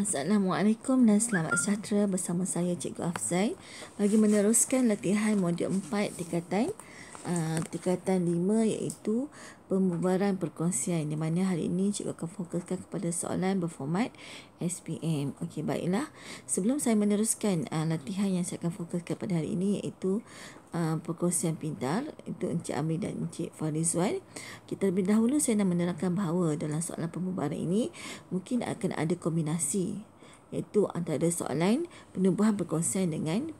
Assalamualaikum dan selamat sejahtera bersama saya Cikgu Afzai bagi meneruskan latihan modul 4 tingkatan Ah, tingkatan 5 iaitu pembubaran perkongsian di mana hari ini cikgu akan fokuskan kepada soalan berformat SPM. Okey baiklah. Sebelum saya meneruskan uh, latihan yang saya akan fokuskan pada hari ini iaitu uh, perkongsian pintar itu Encik Amir dan Encik Farizwan. Kita lebih dahulu saya nak menerangkan bahawa dalam soalan pembubaran ini mungkin akan ada kombinasi iaitu antara soalan penubuhan perkongsian dengan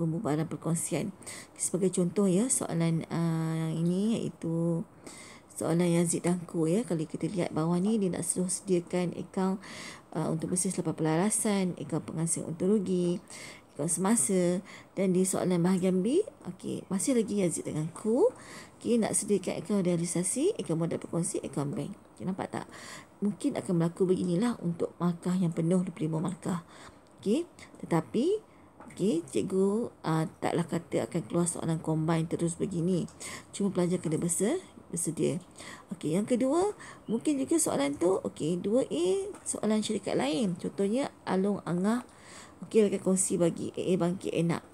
pembubaran perkongsian. Sebagai contoh ya soalan uh, ini iaitu soalan Yazid Dangku ya kalau kita lihat bawah ni dia nak suruh sediakan akaun uh, untuk bisnes lepas pelarasan, akaun pengasing untuk rugi, akaun semasa dan di soalan bahagian B, okey masih lagi Yazid Dangku okay, nak sediakan akaun realisasi, akaun modal perkongsi, akaun bank. Okay, nampak tak? mungkin akan berlaku beginilah untuk markah yang penuh 25 markah. Okey, tetapi okey, cikgu uh, taklah kata akan keluar soalan combine terus begini. Cuma pelajar kena besar bersedia. Okey, yang kedua, mungkin juga soalan tu okey, 2A soalan syarikat lain. Contohnya Along Angah okey akan kongsi bagi AA Bangkit Enak.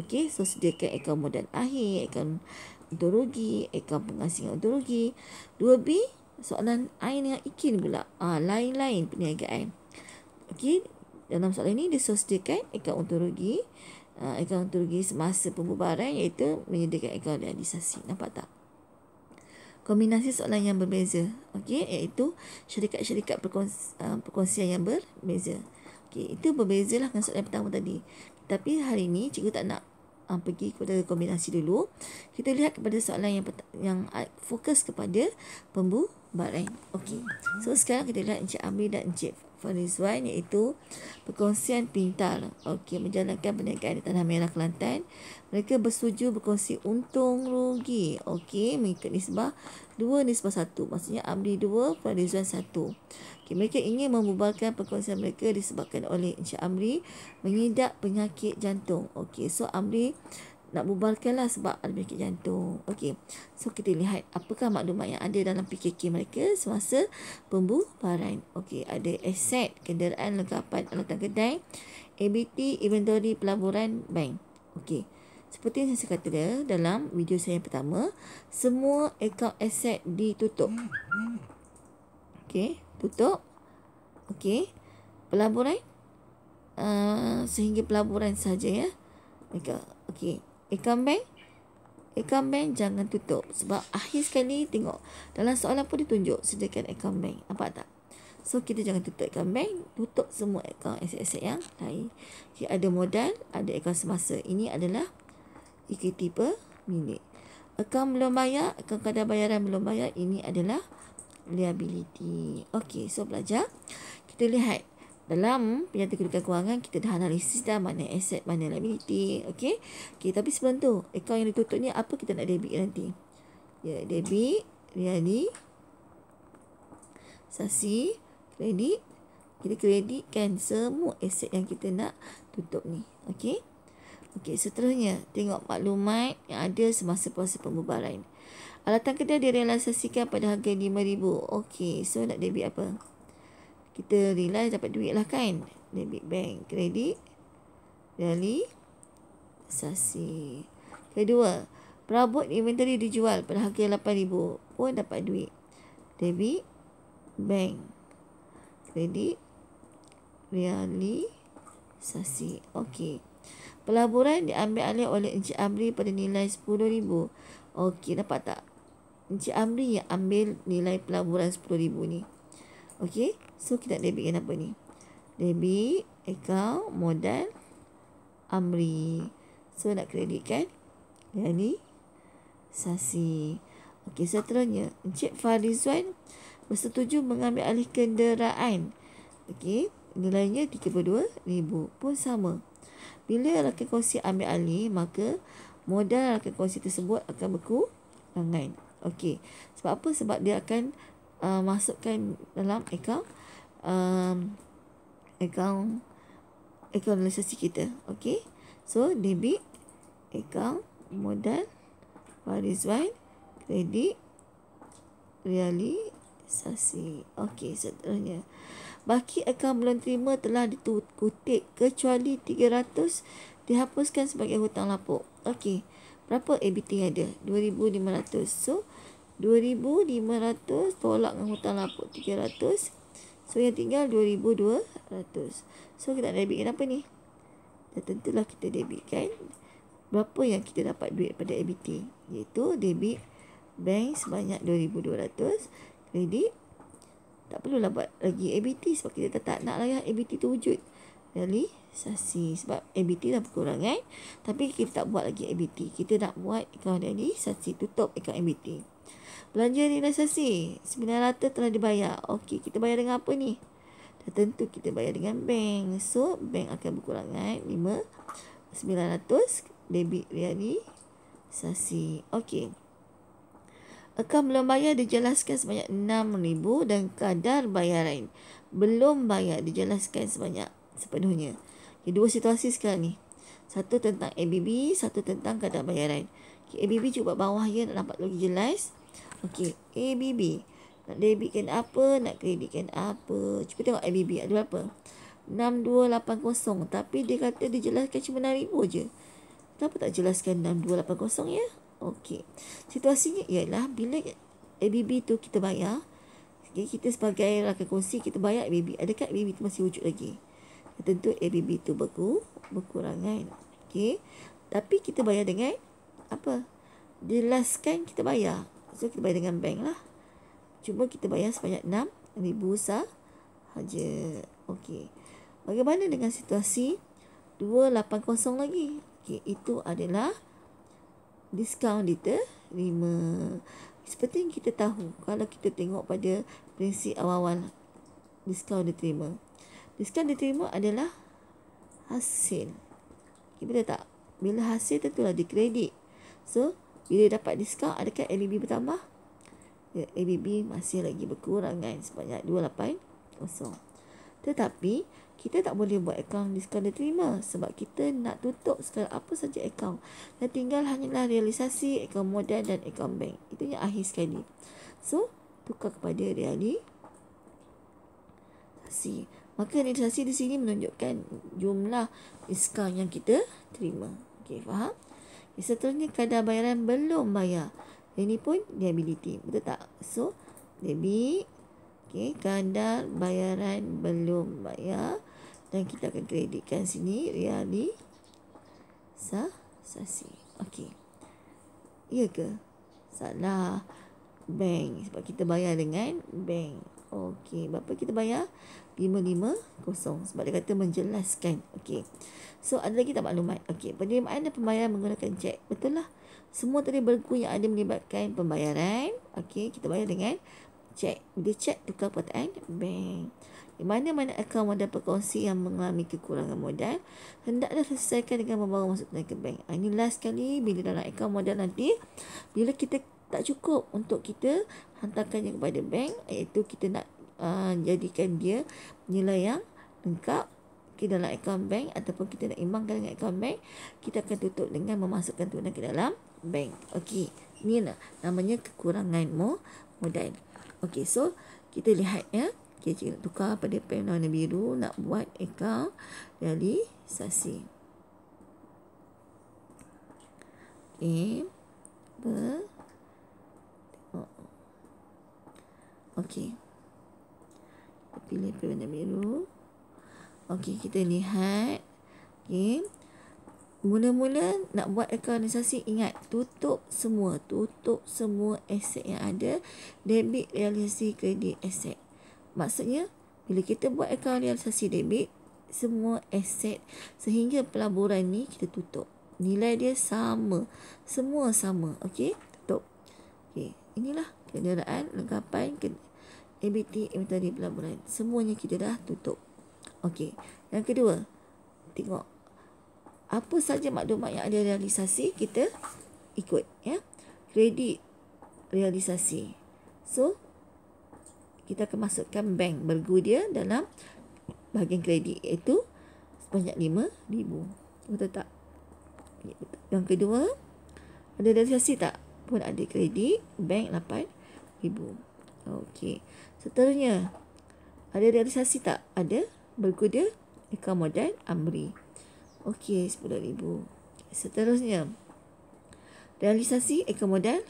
Okey, so sediakan akaun modal akhir, akaun untuk rugi, akaun pengasingan untuk rugi. 2B soalan ain dengan ikin pula. Ah, ha, lain-lain perniagaan. Okey, dalam soalan ini dia sediakan akaun untung rugi. Uh, ah, akaun untung rugi semasa pembubaran iaitu menyediakan akaun realisasi. Nampak tak? Kombinasi soalan yang berbeza. Okey, iaitu syarikat-syarikat ah, perkongsian, yang berbeza. Okey, itu berbezalah dengan soalan pertama tadi. Tapi hari ini cikgu tak nak uh, pergi kepada kombinasi dulu. Kita lihat kepada soalan yang yang fokus kepada pembubaran. But right. Eh, okay. So sekarang kita lihat Encik Amri dan Encik Farizwan iaitu perkongsian pintar. okay. menjalankan perniagaan di Tanah Merah Kelantan. Mereka bersetuju berkongsi untung rugi. okay. mengikut nisbah 2 nisbah 1. Maksudnya Amri 2, Farizwan 1. Okey, mereka ingin membubarkan perkongsian mereka disebabkan oleh Encik Amri mengidap penyakit jantung. okay. so Amri nak bubarkan lah sebab ada penyakit jantung. Okey, so kita lihat apakah maklumat yang ada dalam PKK mereka semasa pembubaran. Okey, ada aset, kenderaan, lengkapan, alatan kedai, ABT, inventory, pelaburan, bank. Okey, seperti yang saya kata dalam video saya yang pertama, semua akaun aset ditutup. Okey, tutup. Okey, pelaburan. Uh, sehingga pelaburan saja ya. Okey, Ikan bank Ikan bank jangan tutup Sebab akhir sekali tengok Dalam soalan pun ditunjuk sediakan ikan bank Nampak tak? So kita jangan tutup ikan bank Tutup semua ikan aset-aset yang lain Jadi ada modal Ada ikan semasa Ini adalah Equity per minute ikan belum bayar, ikan kadar bayaran belum bayar, ini adalah liability. Okey, so belajar. Kita lihat dalam penyata kedudukan kewangan kita dah analisis dah mana aset mana liability okey okey tapi sebelum tu akaun yang ditutup ni apa kita nak debit nanti ya yeah, debit really sasi kredit kita kreditkan semua aset yang kita nak tutup ni okey okey seterusnya tengok maklumat yang ada semasa proses pembubaran alatan kedai direalisasikan pada harga 5000 okey so nak debit apa kita realize dapat duit lah kan debit bank kredit dari sasi kedua perabot inventory dijual pada harga RM8,000 pun dapat duit debit bank kredit sasi. Okey. pelaburan diambil alih oleh Encik Amri pada nilai RM10,000 Okey. dapat tak Encik Amri yang ambil nilai pelaburan RM10,000 ni Okay, So kita nak debitkan apa ni? Debit account modal Amri. So nak kreditkan yang ni Sasi. okay seterusnya Encik Farizwan bersetuju mengambil alih kenderaan. okay? nilainya rm ribu pun sama. Bila rakan kongsi ambil alih, maka modal rakan kongsi tersebut akan beku tangan. Okey, sebab apa? Sebab dia akan uh, masukkan dalam akaun um, akaun akaun lisensi kita okey so debit akaun modal Farizwan kredit realisasi okey seterusnya baki akaun belum terima telah dikutip kecuali 300 dihapuskan sebagai hutang lapuk okey berapa ABT ada 2500 so 2,500 tolak dengan hutang lapuk 300 so yang tinggal 2,200 so kita nak debit apa ni dah tentulah kita debitkan berapa yang kita dapat duit pada ABT iaitu debit bank sebanyak 2,200 kredit tak perlulah buat lagi ABT sebab kita tak nak layak ABT tu wujud Really? Sasi. Sebab ABT dah berkurangan. Tapi kita tak buat lagi ABT. Kita nak buat akaun daily. Sasi tutup akaun ABT. Belanja realisasi. Sembilan ratus telah dibayar. Okey, kita bayar dengan apa ni? Dah tentu kita bayar dengan bank. So, bank akan berkurangan lima. Sembilan ratus. Debit Sasi, Okey. Akan belum bayar dijelaskan sebanyak enam ribu dan kadar bayaran. Belum bayar dijelaskan sebanyak sepenuhnya. Okay, dua situasi sekarang ni. Satu tentang ABB, satu tentang kadar bayaran. Okay, ABB cuba bawah ya nak nampak lagi jelas. Okay. Okey, ABB. Nak debitkan apa, nak kreditkan apa. Cuba tengok ABB ada berapa. 6280 tapi dia kata dia jelaskan cuma 6000 je. Kenapa tak jelaskan 6280 ya? Okey. Situasinya ialah bila ABB tu kita bayar, okay, kita sebagai rakan kongsi kita bayar ABB. Adakah ABB tu masih wujud lagi? Tentu ABB tu beku, berkurangan. Okey. Tapi kita bayar dengan apa? Jelaskan kita bayar. So kita bayar dengan bank lah Cuma kita bayar sebanyak RM6,000 sahaja Okey Bagaimana dengan situasi dua lapan kosong lagi? Okey, itu adalah diskaun diterima. Seperti yang kita tahu, kalau kita tengok pada prinsip awal-awal diskaun diterima. Diskaun diterima adalah hasil. Okey, betul tak? Bila hasil tentulah dikredit. So, bila dapat diskaun, adakah ABB bertambah? Ya, ABB masih lagi berkurangan sebanyak 280. Tetapi, kita tak boleh buat akaun diskaun diterima sebab kita nak tutup segala apa saja akaun. Dan tinggal hanyalah realisasi akaun modal dan akaun bank. Itu yang akhir sekali. So, tukar kepada realisasi. Maka realisasi di sini menunjukkan jumlah diskaun yang kita terima. Okey, faham? Yang seterusnya kadar bayaran belum bayar. Ini pun liability. Betul tak? So, debit. Okay, kadar bayaran belum bayar. Dan kita akan kreditkan sini. Reali. Sah. Sasi. Okay. Ya ke? Salah. Bank. Sebab kita bayar dengan bank. Okey, berapa kita bayar? 550 sebab dia kata menjelaskan. Okey. So ada lagi tak maklumat? Okey, penerimaan dan pembayaran menggunakan cek. Betul lah. Semua tadi berlaku yang ada melibatkan pembayaran. Okey, kita bayar dengan cek. Dia cek tukar pertahan bank. Di mana-mana akaun modal perkongsi yang mengalami kekurangan modal, hendaklah selesaikan dengan membawa masuk tenaga ke bank. Ah, ini last kali bila dalam akaun modal nanti, bila kita tak cukup untuk kita hantarkannya kepada bank iaitu kita nak uh, jadikan dia nilai yang lengkap ke dalam akaun bank ataupun kita nak imbangkan dengan akaun bank kita akan tutup dengan memasukkan tunai ke dalam bank okey ni lah namanya kekurangan mo modal okey so kita lihat ya okey cikgu nak tukar pada pen warna biru nak buat akaun dari sasi okey ber Okey. Kita pilih warna biru. Okey, kita lihat. Okey. Mula-mula nak buat rekonisasi ingat tutup semua, tutup semua aset yang ada debit realisasi kredit aset. Maksudnya bila kita buat akaun realisasi debit semua aset sehingga pelaburan ni kita tutup. Nilai dia sama. Semua sama. Okey? Tutup. Okey. Inilah kenderaan, lengkapan, ABT, inventory pelaburan. Semuanya kita dah tutup. Okey. Yang kedua, tengok apa saja maklumat yang ada realisasi kita ikut ya. Kredit realisasi. So kita akan masukkan bank bergu dia dalam bahagian kredit iaitu sebanyak 5000. Betul tak? Yang kedua, ada realisasi tak? Pun ada kredit, bank 8 ibu. Okey. Seterusnya, ada realisasi tak? Ada. Berkuda, Eka Modan, Amri. Okey, sepuluh ribu. Seterusnya, realisasi Eka Modan,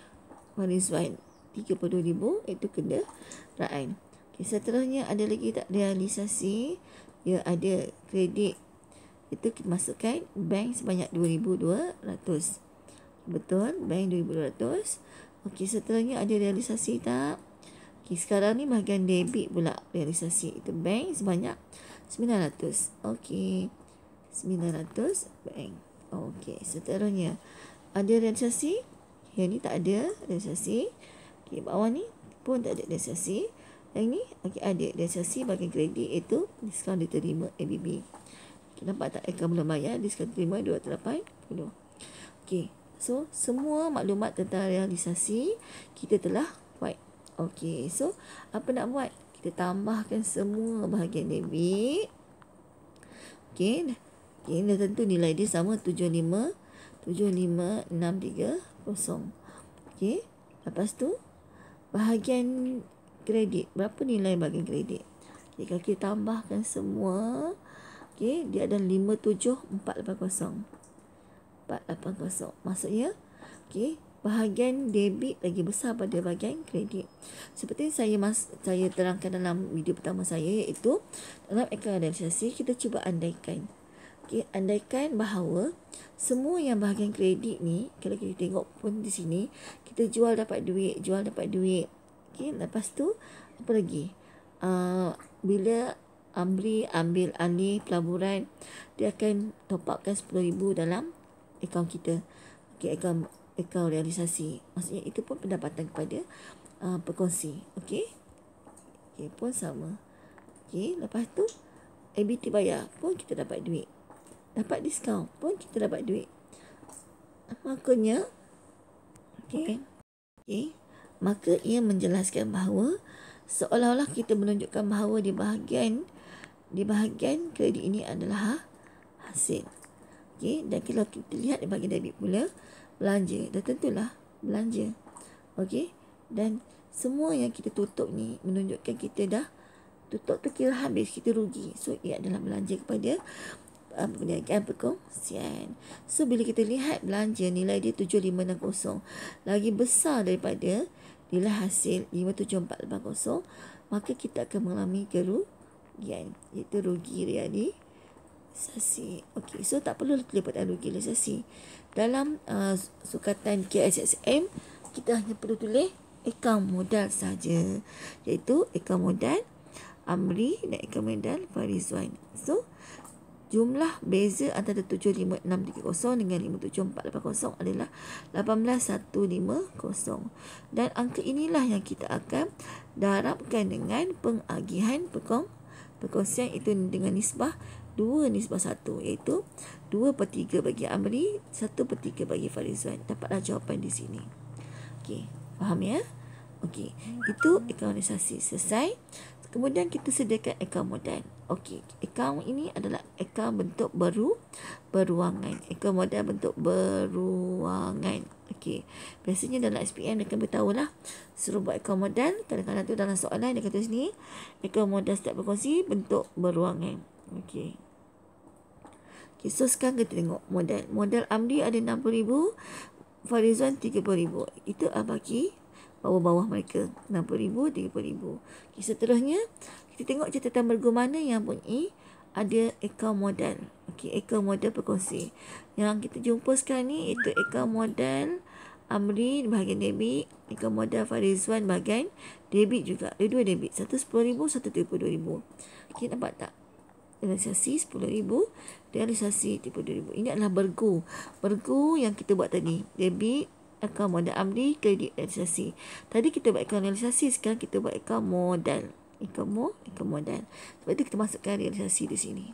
Marizwan. RM32,000 iaitu kenderaan. Okey, seterusnya, ada lagi tak realisasi? Ya, ada kredit. Itu masukkan bank sebanyak dua ribu dua ratus Betul, bank dua ribu dua ratus Okey, seterusnya ada realisasi tak? Okey, sekarang ni bahagian debit pula realisasi itu bank sebanyak 900. Okey. 900 bank. Okey, seterusnya ada realisasi? Yang ni tak ada realisasi. Okey, bawah ni pun tak ada realisasi. Yang ni okey ada realisasi bagi kredit itu diskaun diterima ABB. Okay, nampak tak? Ekam belum bayar. Diskaun diterima 280. Okey. So, semua maklumat tentang realisasi kita telah buat. Okey, so apa nak buat? Kita tambahkan semua bahagian debit. Okey, okay, dah tentu nilai dia sama 75 75630. Okey, lepas tu bahagian kredit. Berapa nilai bahagian kredit? Okay, kalau kita tambahkan semua, okey, dia ada 57480 dapat 8.0. Maksudnya, okey, bahagian debit lagi besar pada bahagian kredit. Seperti saya mas saya terangkan dalam video pertama saya iaitu dalam ekor realisasi kita cuba andaikan. Okey, andaikan bahawa semua yang bahagian kredit ni kalau kita tengok pun di sini kita jual dapat duit, jual dapat duit. Okey, lepas tu apa lagi? Uh, bila Amri ambil alih pelaburan dia akan top upkan 10000 dalam akaun kita okay akaun akaun realisasi maksudnya itu pun pendapatan kepada uh, perkongsi okey okey pun sama okey lepas tu ABT bayar pun kita dapat duit dapat diskaun pun kita dapat duit makanya okey okey maka ia menjelaskan bahawa seolah-olah kita menunjukkan bahawa di bahagian di bahagian kredit ini adalah hasil. Okey, dan kalau kita lihat bagi debit pula belanja. dah tentulah belanja. Okey, dan semua yang kita tutup ni menunjukkan kita dah tutup terkira habis kita rugi. So ia adalah belanja kepada um, uh, perniagaan perkongsian. So bila kita lihat belanja nilai dia 7560 lagi besar daripada nilai hasil 57480 maka kita akan mengalami kerugian iaitu rugi realiti sasi. Okey, so tak perlu terlibatkan organisasi. Dalam uh, sukatan KSSM, kita hanya perlu tulis akaun modal saja. Iaitu akaun modal Amri dan akaun modal Farizwan. So, jumlah beza antara 75630 dengan 57480 adalah 18150. Dan angka inilah yang kita akan darabkan dengan pengagihan pekong perkongsian itu dengan nisbah 2 nisbah 1 iaitu 2 per 3 bagi Amri 1 per 3 bagi Farizwan dapatlah jawapan di sini Okey, faham ya? Okey, itu ekonisasi selesai kemudian kita sediakan akaun modal Okey, akaun ini adalah akaun bentuk baru beruangan akaun modal bentuk beruangan Okey, biasanya dalam SPM dia akan beritahu lah suruh buat akaun modal kadang-kadang tu dalam soalan dia kata sini akaun modal setiap berkongsi bentuk beruangan Okay. Okay, so sekarang kita tengok modal. Modal Amri ada RM60,000. Farizan RM30,000. Itu Abaki bawah-bawah mereka. RM60,000, RM30,000. Okay, seterusnya, kita tengok catatan bergu mana yang punya ada akaun modal. Okay, akaun modal perkongsi. Yang kita jumpa sekarang ni, itu akaun modal Amri bahagian debit. Akaun modal Farizwan bahagian debit juga. Ada dua debit. Satu RM10,000, satu RM32,000. Okay, nampak tak? realisasi 10,000 realisasi 30,000 ini adalah bergu bergu yang kita buat tadi debit akaun modal amri kredit realisasi tadi kita buat akaun realisasi sekarang kita buat akaun modal akaun, mo, akaun modal sebab itu kita masukkan realisasi di sini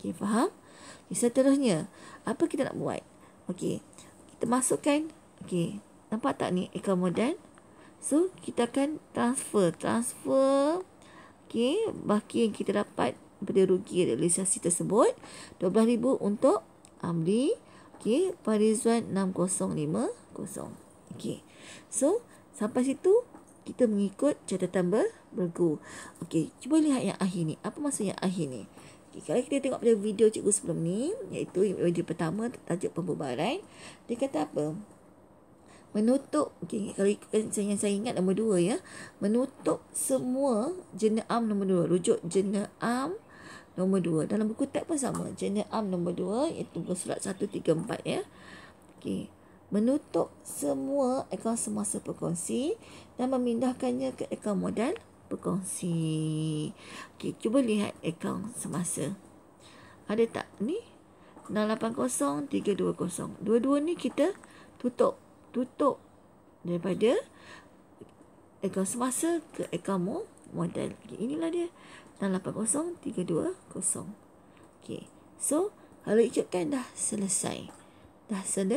ok faham okay, seterusnya apa kita nak buat ok kita masukkan ok nampak tak ni akaun modal so kita akan transfer transfer ok baki yang kita dapat daripada rugi realisasi tersebut. 12000 untuk Amri. Okey, Parizuan 6050. okay So, sampai situ kita mengikut catatan ber bergu. Okey, cuba lihat yang akhir ni. Apa maksud yang akhir ni? Okay, kalau kita tengok pada video cikgu sebelum ni, iaitu video pertama tajuk pembubaran, dia kata apa? Menutup, okay, kalau ikutkan saya, saya ingat nombor dua ya, menutup semua jenis am nombor dua, rujuk jenis am nombor 2. Dalam buku teks pun sama. Jurnal am nombor 2 iaitu buku surat 134 ya. Okey. Menutup semua akaun semasa perkongsi dan memindahkannya ke akaun modal perkongsi. Okey, cuba lihat akaun semasa. Ada tak ni? 680320. Dua-dua ni kita tutup. Tutup daripada akaun semasa ke akaun modal model. Okay, inilah dia. 680320. okay So, kalau ikut kan dah selesai. Dah sel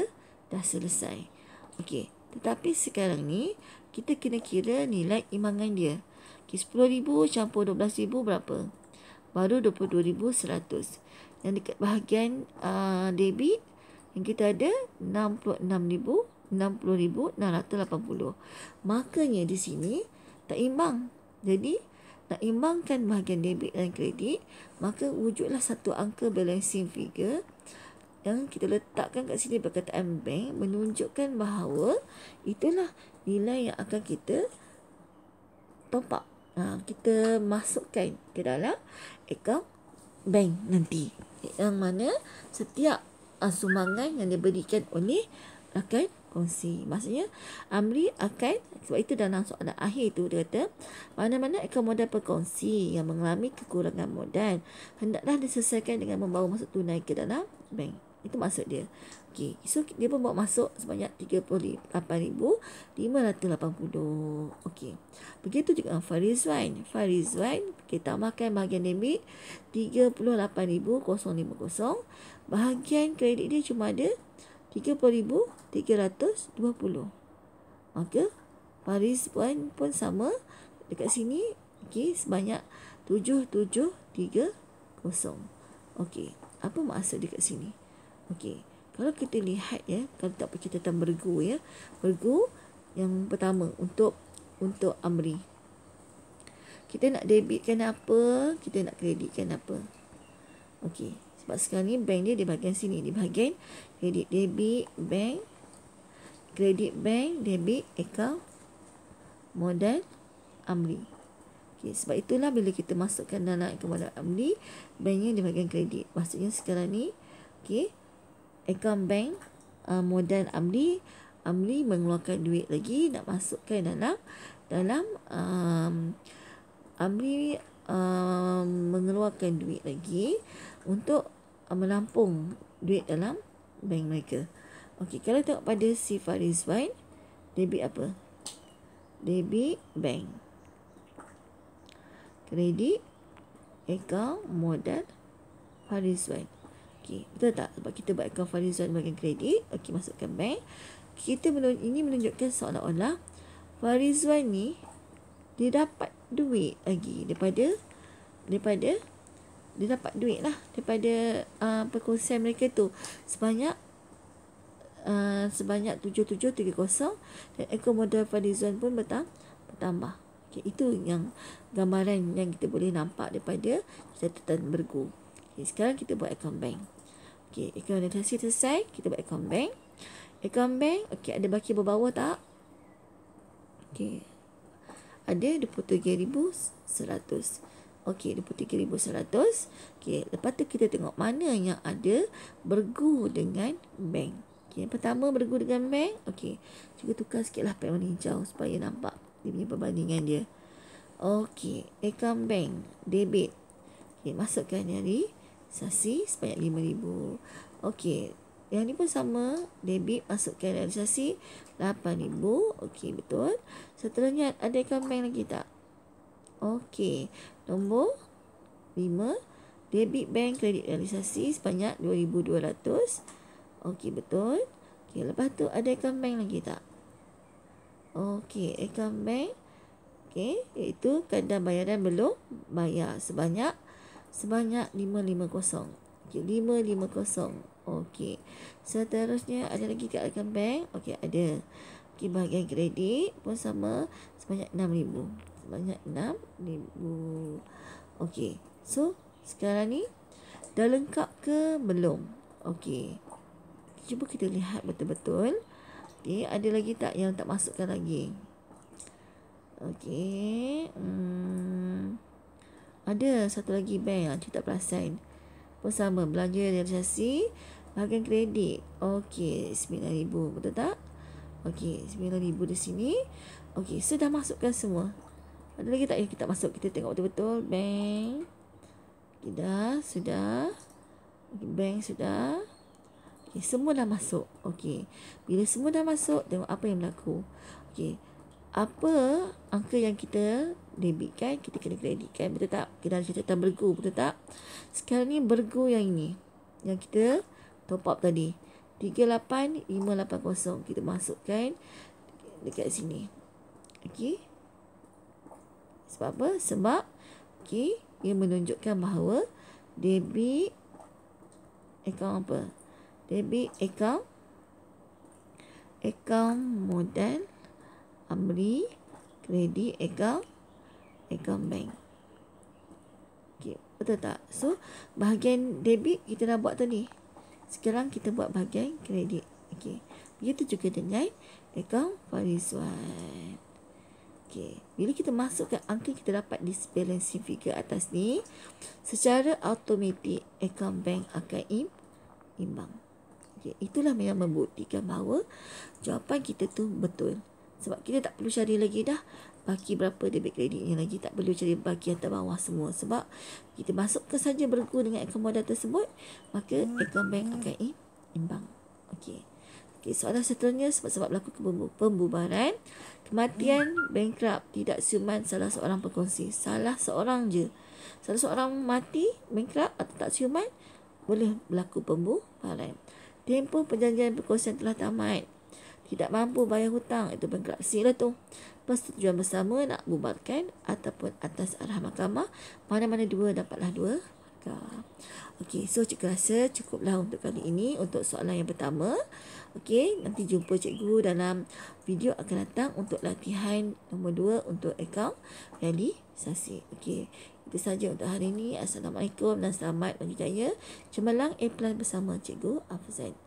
dah selesai. okay Tetapi sekarang ni kita kena kira nilai imbangan dia. Okey, 10000 campur 12000 berapa? Baru 22100. Yang dekat bahagian uh, debit yang kita ada 66000 60680. Makanya di sini tak imbang. Jadi, nak imbangkan bahagian debit dan kredit, maka wujudlah satu angka balancing figure yang kita letakkan kat sini perkataan bank menunjukkan bahawa itulah nilai yang akan kita top up. Ha, kita masukkan ke dalam akaun bank nanti. Yang mana setiap uh, sumbangan yang diberikan oleh rakan kongsi. Maksudnya Amri akan sebab itu dalam soalan akhir itu dia kata mana-mana akomodan perkongsi yang mengalami kekurangan modal hendaklah diselesaikan dengan membawa masuk tunai ke dalam bank. Itu maksud dia. Okay, so dia pun bawa masuk sebanyak 38,580. Okay, Begitu juga dengan Farizwan. Farizwan kita tambahkan bahagian debit 38,050. Bahagian kredit dia cuma ada 30,320. Maka Paris pun pun sama dekat sini okey sebanyak 7730. Okey, apa maksud dekat sini? Okey, kalau kita lihat ya, kalau tak bercerita tentang bergu ya, bergu yang pertama untuk untuk Amri. Kita nak debitkan apa? Kita nak kreditkan apa? Okey. Sebab sekarang ni bank dia di bahagian sini. Di bahagian kredit debit bank. Kredit bank debit account modal amri. Okay, sebab itulah bila kita masukkan dana akaun modal amri, banknya di bahagian kredit. Maksudnya sekarang ni, okay, akaun bank uh, modal amri, amri mengeluarkan duit lagi nak masukkan dalam dalam um, amri um, mengeluarkan duit lagi untuk uh, melampung duit dalam bank mereka. Okey, kalau tengok pada si Faris debit apa? Debit bank. Kredit akaun modal Faris Okey, betul tak? Sebab kita buat akaun Faris Wain bagi kredit, okey masukkan bank. Kita menun ini menunjukkan seolah-olah Faris ni dia dapat duit lagi daripada daripada dia dapat duit lah daripada uh, perkongsian mereka tu sebanyak uh, sebanyak 7730 dan ekor model Fadizon pun bertambah, bertambah. Okay, itu yang gambaran yang kita boleh nampak daripada catatan bergu okay, sekarang kita buat account bank Okey, account dah selesai, kita buat account bank. Account bank, okey ada baki berbawa tak? Okey. Ada 23,100. Okey, RM23,100. Okey, lepas tu kita tengok mana yang ada bergu dengan bank. Okey, yang pertama bergu dengan bank. Okey, cuba tukar sikitlah pen warna hijau supaya nampak dia punya perbandingan dia. Okey, account bank, debit. Okey, masukkan dari sasi sebanyak RM5,000. Okey, yang ni pun sama, debit masukkan dari sasi RM8,000. Okey, betul. Seterusnya, ada account bank lagi tak? Okey. Nombor 5. Debit bank kredit realisasi sebanyak RM2,200. Okey, betul. Okey, lepas tu ada akaun bank lagi tak? Okey, akaun bank. Okey, iaitu kadar bayaran belum bayar sebanyak sebanyak 550. Okey, 550. Okey. Seterusnya ada lagi ke akaun bank? Okey, ada. Okey, bahagian kredit pun sama sebanyak 6000 sebanyak ribu, okey so sekarang ni dah lengkap ke belum okey cuba kita lihat betul-betul okey ada lagi tak yang tak masukkan lagi okey hmm. ada satu lagi bank yang cerita perasaan pun sama belanja realisasi bahagian kredit okey 9000 betul tak Okey, 9000 di sini. Okey, sudah so masukkan semua. Ada lagi tak? Ya, kita masuk. Kita tengok betul-betul. bank Okay, Sudah. Okay, bang. Sudah. Okay, semua dah masuk. Okay. Bila semua dah masuk, tengok apa yang berlaku. Okay. Apa angka yang kita debitkan, kita kena kreditkan. Betul tak? Kita dah cerita tentang bergu. Betul tak? Sekarang ni bergu yang ini. Yang kita top up tadi. 38580. Kita masukkan dekat sini. Okay. Sebab apa? Sebab okay, dia menunjukkan bahawa debit akaun apa? Debit akaun akaun modal Amri kredit akaun akaun bank. Okay, betul tak? So, bahagian debit kita dah buat tadi. Sekarang kita buat bahagian kredit. Okay. Begitu juga dengan akaun Farizwan. Okey. Bila kita masukkan angka kita dapat disbalancing figure atas ni, secara automatik akaun bank akan im imbang. Okey, itulah yang membuktikan bahawa jawapan kita tu betul. Sebab kita tak perlu cari lagi dah baki berapa debit kreditnya lagi tak perlu cari baki atas bawah semua sebab kita masukkan saja bergu dengan akaun modal tersebut maka akaun bank akan imbang. Okey. Okay, soalan seterusnya sebab-sebab berlaku pembubaran. Kematian bankrupt tidak siuman salah seorang perkongsi. Salah seorang je. Salah seorang mati bankrupt atau tak siuman boleh berlaku pembubaran. Tempoh perjanjian perkongsian telah tamat. Tidak mampu bayar hutang. Itu bankruptcy sila tu. Persetujuan bersama nak bubarkan ataupun atas arah mahkamah. Mana-mana dua dapatlah dua Cika. Okey, so cikgu rasa cukuplah untuk kali ini untuk soalan yang pertama. Okey, nanti jumpa cikgu dalam video akan datang untuk latihan nombor 2 untuk akaun realisasi. Okey, itu saja untuk hari ini. Assalamualaikum dan selamat jaya. Cemerlang A+ bersama cikgu Afzan.